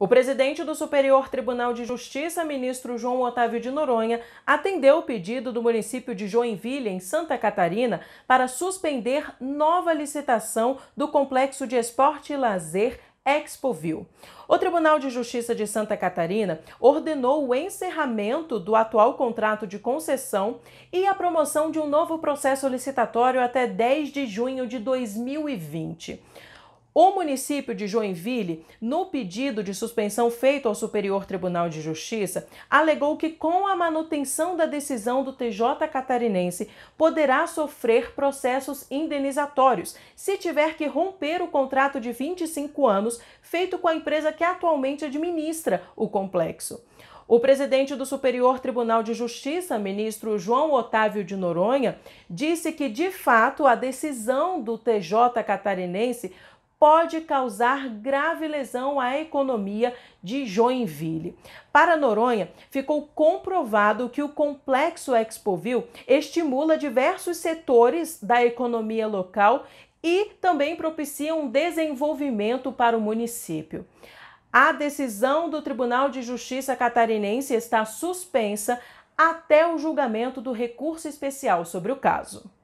O presidente do Superior Tribunal de Justiça, ministro João Otávio de Noronha, atendeu o pedido do município de Joinville, em Santa Catarina, para suspender nova licitação do complexo de esporte e lazer Expoville. O Tribunal de Justiça de Santa Catarina ordenou o encerramento do atual contrato de concessão e a promoção de um novo processo licitatório até 10 de junho de 2020. O município de Joinville, no pedido de suspensão feito ao Superior Tribunal de Justiça, alegou que com a manutenção da decisão do TJ catarinense, poderá sofrer processos indenizatórios se tiver que romper o contrato de 25 anos feito com a empresa que atualmente administra o complexo. O presidente do Superior Tribunal de Justiça, ministro João Otávio de Noronha, disse que, de fato, a decisão do TJ catarinense pode causar grave lesão à economia de Joinville. Para Noronha, ficou comprovado que o complexo Expoville estimula diversos setores da economia local e também propicia um desenvolvimento para o município. A decisão do Tribunal de Justiça catarinense está suspensa até o julgamento do recurso especial sobre o caso.